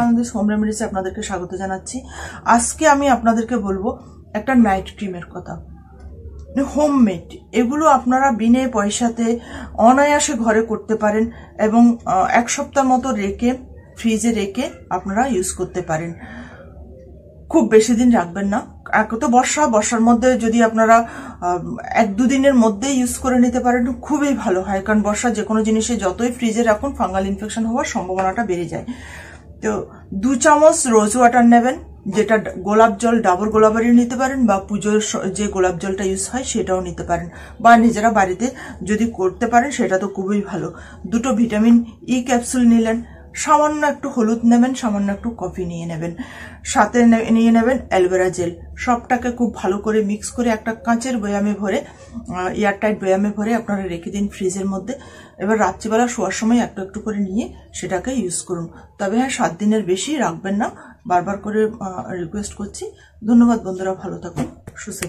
আনন্দের হোম রেমেডিসে আপনাদেরকে স্বাগত জানাচ্ছি আজকে আমি আপনাদেরকে বলবো একটা নাইট ক্রিমের কথা হোমমেড মানে এগুলো আপনারা বিনে পয়সাতে অনায়াসে ঘরে করতে পারেন এবং এক সপ্তাহ মতো রেখে ফ্রিজে রেখে আপনারা ইউজ করতে পারেন খুব বেশি দিন রাখবেন না এত তো বর্ষা বর্ষার মধ্যে যদি আপনারা এক দুদিনের মধ্যে ইউজ করে নিতে পারেন খুবই ভালো হয় কারণ বর্ষা যে কোনো জিনিসে যতই ফ্রিজে রাখুন ফাঙ্গাল ইনফেকশন হওয়ার সম্ভাবনাটা বেড়ে যায় তো দু চামচ রোজ ওয়াটার নেবেন যেটা গোলাপ জল ডাবর গোলাপারিও নিতে পারেন বা পুজোর যে গোলাপ জলটা ইউজ হয় সেটাও নিতে পারেন বা নিজেরা বাড়িতে যদি করতে পারেন সেটা তো খুবই ভালো দুটো ভিটামিন ই ক্যাপসুল নিলেন সামান্য একটু হলুদ নেবেন সামান্য একটু কফি নিয়ে নেবেন সাথে নিয়ে নেবেন অ্যালোভেরা জেল সবটাকে খুব ভালো করে মিক্স করে একটা কাঁচের বয়ামে ভরে এয়ারটাইট বয়ামে ভরে আপনারা রেখে দিন ফ্রিজের মধ্যে এবার রাত্রিবেলা শোয়ার সময় একটু একটু করে নিয়ে সেটাকে ইউজ করুন তবে হ্যাঁ সাত দিনের বেশি রাখবেন না বারবার করে রিকোয়েস্ট করছি ধন্যবাদ বন্ধুরা ভালো থাকুন সুস্থ